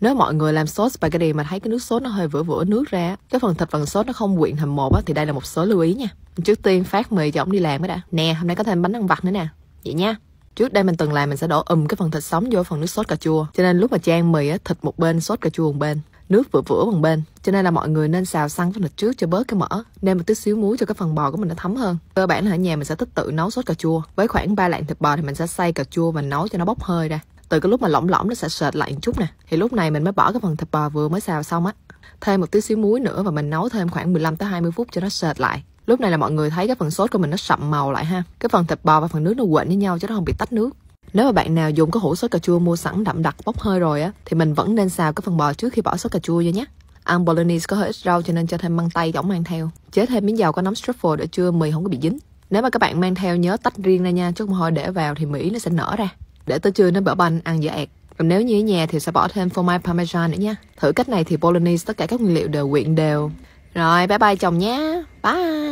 Nếu mọi người làm sốt spaghetti mà thấy cái nước sốt nó hơi vữa vữa nước ra, cái phần thịt phần sốt nó không quyện thành một á, thì đây là một số lưu ý nha. Trước tiên phát mì cho ổng đi làm mới đã. Nè, hôm nay có thêm bánh ăn vặt nữa nè. Vậy nha. Trước đây mình từng làm mình sẽ đổ ùm cái phần thịt sống vô phần nước sốt cà chua. Cho nên lúc mà trang mì á, thịt một bên, sốt cà chua một bên nước vừa vữa bằng bên cho nên là mọi người nên xào săn phần thịt trước cho bớt cái mỡ nên một tí xíu muối cho cái phần bò của mình nó thấm hơn cơ bản là ở nhà mình sẽ tích tự nấu sốt cà chua với khoảng 3 lạng thịt bò thì mình sẽ xay cà chua và nấu cho nó bốc hơi ra từ cái lúc mà lỏng lỏng nó sẽ sệt lại một chút nè thì lúc này mình mới bỏ cái phần thịt bò vừa mới xào xong á thêm một tí xíu muối nữa và mình nấu thêm khoảng 15 tới 20 phút cho nó sệt lại lúc này là mọi người thấy cái phần sốt của mình nó sậm màu lại ha cái phần thịt bò và phần nước nó quện với nhau chứ nó không bị tách nước nếu mà bạn nào dùng cái hũ sốt cà chua mua sẵn đậm đặc bốc hơi rồi á thì mình vẫn nên xào cái phần bò trước khi bỏ sốt cà chua vô nhé ăn bolognese có hơi ít rau cho nên cho thêm măng tay giống mang theo chế thêm miếng dầu có nấm truffle để chưa mì không có bị dính nếu mà các bạn mang theo nhớ tách riêng ra nha chứ không hồi để vào thì mỹ nó sẽ nở ra để tới trưa nó bỏ banh ăn dở ẹt. Còn nếu như ở nhà thì sẽ bỏ thêm phô mai parmesan nữa nha. Thử cách này thì bolognese tất cả các nguyên liệu đều quyện đều. Rồi bye bye chồng nhé. Bye.